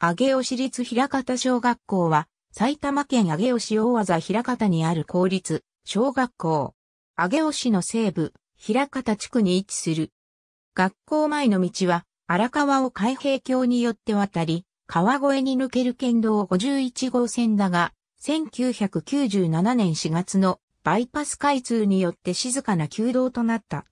上尾市立平方小学校は、埼玉県上尾市大和平方にある公立小学校。上尾市の西部、平方地区に位置する。学校前の道は、荒川を海平橋によって渡り、川越に抜ける県道51号線だが、1997年4月のバイパス開通によって静かな旧道となった。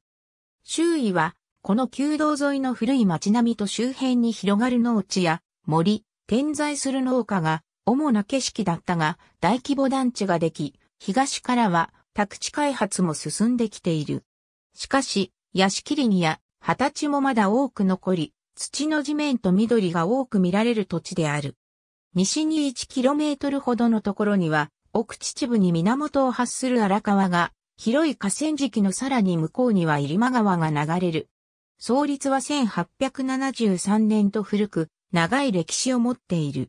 周囲は、この旧道沿いの古い町並みと周辺に広がる農地や、森、点在する農家が主な景色だったが大規模団地ができ、東からは宅地開発も進んできている。しかし、屋敷林や二十歳もまだ多く残り、土の地面と緑が多く見られる土地である。西に 1km ほどのところには、奥秩父に源を発する荒川が、広い河川敷のさらに向こうには入間川が流れる。創立は1873年と古く、長い歴史を持っている。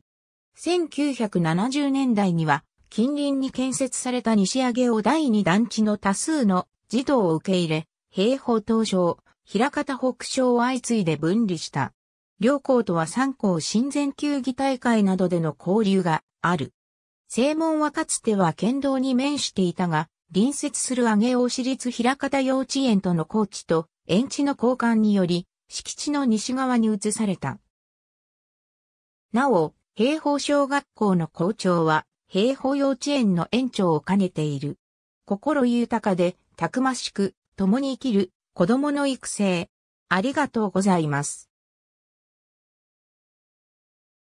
1970年代には近隣に建設された西上を第二団地の多数の児童を受け入れ、平方東場、平方北省を相次いで分離した。両校とは三校親善球技大会などでの交流がある。正門はかつては県道に面していたが、隣接する上尾市立平方幼稚園との高地と園地の交換により、敷地の西側に移された。なお、平方小学校の校長は、平方幼稚園の園長を兼ねている。心豊かで、たくましく、共に生きる、子供の育成。ありがとうございます。